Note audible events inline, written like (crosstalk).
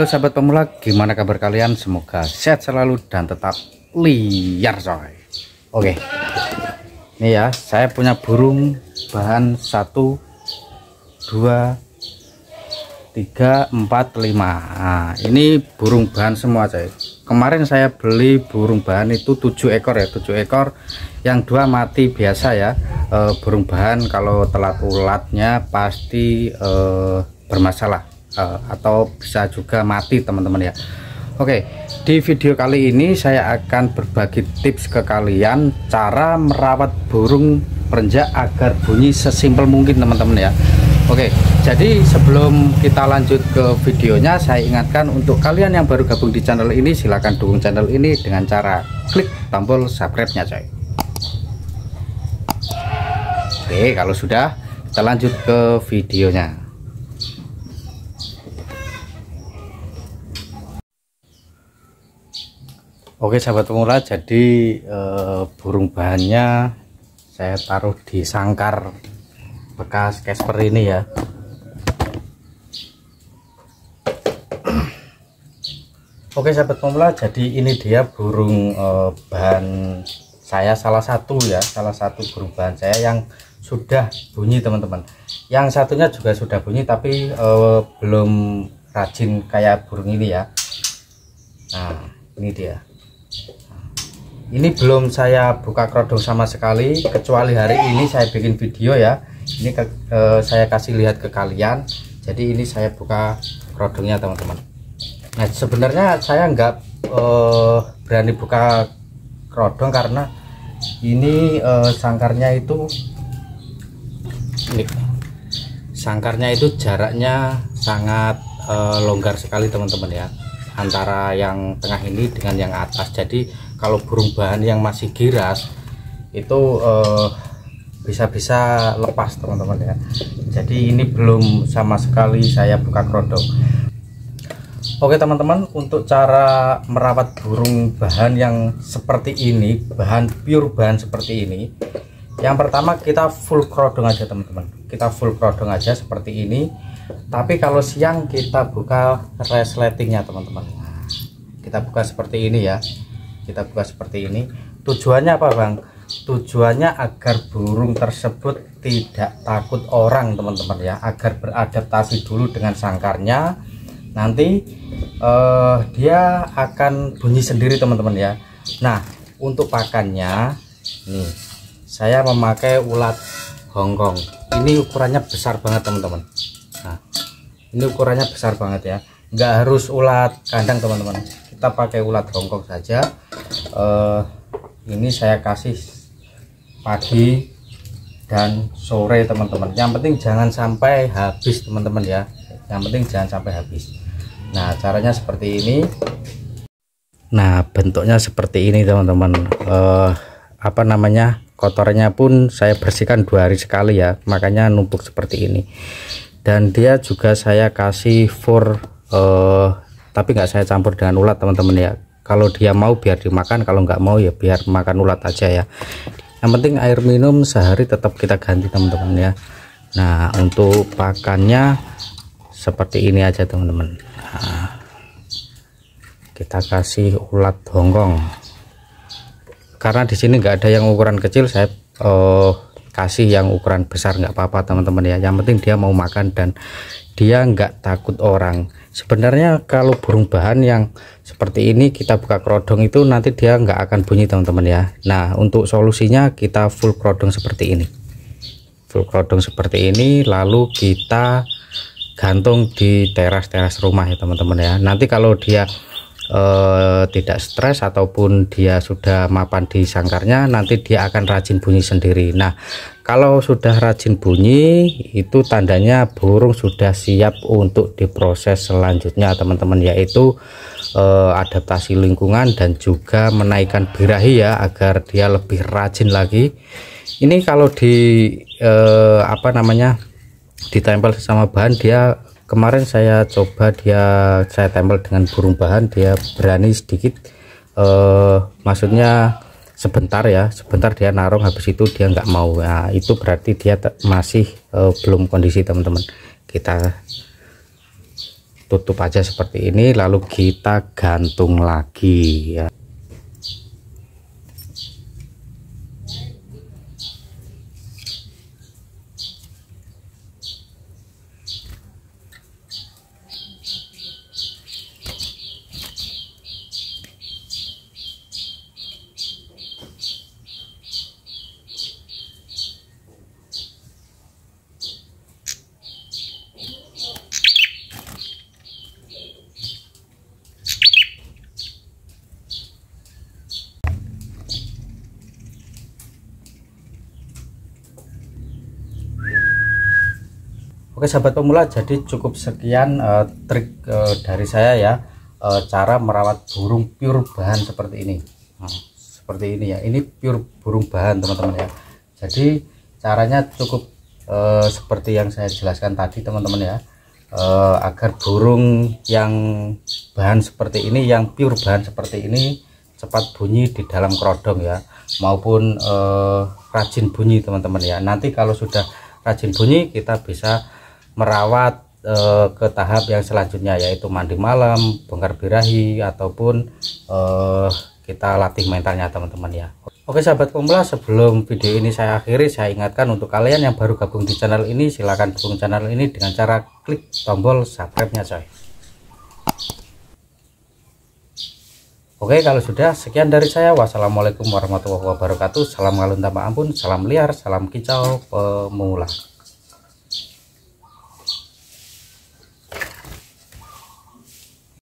Halo sahabat pemula, gimana kabar kalian? Semoga sehat selalu dan tetap liar coy. Oke. Ini ya, saya punya burung bahan satu, dua, tiga, empat, lima. Ah, ini burung bahan semua coy. Kemarin saya beli burung bahan itu tujuh ekor ya, tujuh ekor. Yang dua mati biasa ya. E, burung bahan kalau telat ulatnya pasti e, bermasalah Eh, atau bisa juga mati teman-teman ya Oke di video kali ini saya akan berbagi tips ke kalian cara merawat burung perenjak agar bunyi sesimpel mungkin teman-teman ya Oke jadi sebelum kita lanjut ke videonya saya ingatkan untuk kalian yang baru gabung di channel ini silahkan dukung channel ini dengan cara klik tombol subscribe nya coy Oke kalau sudah kita lanjut ke videonya Oke sahabat pemula jadi e, burung bahannya saya taruh di sangkar bekas Casper ini ya (clears throat) Oke sahabat pemula jadi ini dia burung e, bahan saya salah satu ya salah satu burung bahan saya yang sudah bunyi teman-teman yang satunya juga sudah bunyi tapi e, belum rajin kayak burung ini ya Nah ini dia ini belum saya buka kerodong sama sekali kecuali hari ini saya bikin video ya ini ke, ke, eh, saya kasih lihat ke kalian jadi ini saya buka kerodongnya teman-teman nah sebenarnya saya nggak eh, berani buka kerodong karena ini eh, sangkarnya itu ini sangkarnya itu jaraknya sangat eh, longgar sekali teman-teman ya antara yang tengah ini dengan yang atas jadi kalau burung bahan yang masih giras itu eh, bisa-bisa eh, lepas teman-teman ya jadi ini belum sama sekali saya buka kerodok Oke teman-teman untuk cara merawat burung bahan yang seperti ini bahan pure bahan seperti ini yang pertama kita full kerodong aja teman-teman kita full kerodong aja seperti ini tapi kalau siang kita buka resletingnya teman-teman kita buka seperti ini ya kita buka seperti ini tujuannya apa Bang tujuannya agar burung tersebut tidak takut orang teman-teman ya agar beradaptasi dulu dengan sangkarnya nanti eh, dia akan bunyi sendiri teman-teman ya Nah untuk pakannya nih saya memakai ulat Hongkong ini ukurannya besar banget teman-teman ini ukurannya besar banget ya nggak harus ulat kandang teman-teman kita pakai ulat hongkong saja eh, ini saya kasih pagi dan sore teman-teman yang penting jangan sampai habis teman-teman ya yang penting jangan sampai habis nah caranya seperti ini nah bentuknya seperti ini teman-teman eh, apa namanya kotornya pun saya bersihkan dua hari sekali ya makanya numpuk seperti ini dan dia juga saya kasih for, uh, tapi nggak saya campur dengan ulat teman-teman ya kalau dia mau biar dimakan kalau nggak mau ya biar makan ulat aja ya yang penting air minum sehari tetap kita ganti teman-teman ya Nah untuk pakannya seperti ini aja teman-teman nah, kita kasih ulat hongkong karena di sini nggak ada yang ukuran kecil saya eh, kasih yang ukuran besar nggak apa-apa teman-teman ya yang penting dia mau makan dan dia nggak takut orang sebenarnya kalau burung bahan yang seperti ini kita buka kerodong itu nanti dia nggak akan bunyi teman-teman ya Nah untuk solusinya kita full kerodong seperti ini full kerodong seperti ini lalu kita gantung di teras-teras rumah ya teman-teman ya nanti kalau dia eh, tidak stres ataupun dia sudah mapan di sangkarnya nanti dia akan rajin bunyi sendiri nah kalau sudah rajin bunyi itu tandanya burung sudah siap untuk diproses selanjutnya teman-teman yaitu eh, adaptasi lingkungan dan juga menaikkan birahi ya agar dia lebih rajin lagi ini kalau di eh, apa namanya ditempel sama bahan dia kemarin saya coba dia saya tempel dengan burung bahan dia berani sedikit eh, maksudnya sebentar ya sebentar dia narong habis itu dia nggak mau nah, itu berarti dia masih eh, belum kondisi teman-teman kita tutup aja seperti ini lalu kita gantung lagi ya Oke sahabat pemula jadi cukup sekian uh, trik uh, dari saya ya uh, cara merawat burung pure bahan seperti ini nah, seperti ini ya ini pure burung bahan teman-teman ya jadi caranya cukup uh, seperti yang saya jelaskan tadi teman-teman ya uh, agar burung yang bahan seperti ini yang pure bahan seperti ini cepat bunyi di dalam kerodong ya maupun uh, rajin bunyi teman-teman ya nanti kalau sudah rajin bunyi kita bisa merawat e, ke tahap yang selanjutnya yaitu mandi malam, bongkar birahi ataupun e, kita latih mentalnya teman-teman ya. Oke sahabat pemula sebelum video ini saya akhiri saya ingatkan untuk kalian yang baru gabung di channel ini silahkan dukung channel ini dengan cara klik tombol subscribe nya coy. Oke kalau sudah sekian dari saya wassalamualaikum warahmatullahi wabarakatuh salam alun tanpa ampun salam liar salam kicau pemula.